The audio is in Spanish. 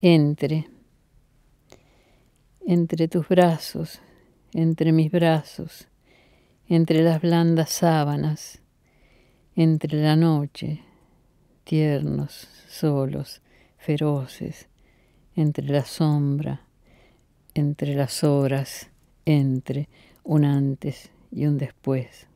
entre, entre tus brazos, entre mis brazos, entre las blandas sábanas, entre la noche, tiernos, solos, feroces, entre la sombra, entre las horas, entre un antes y un después.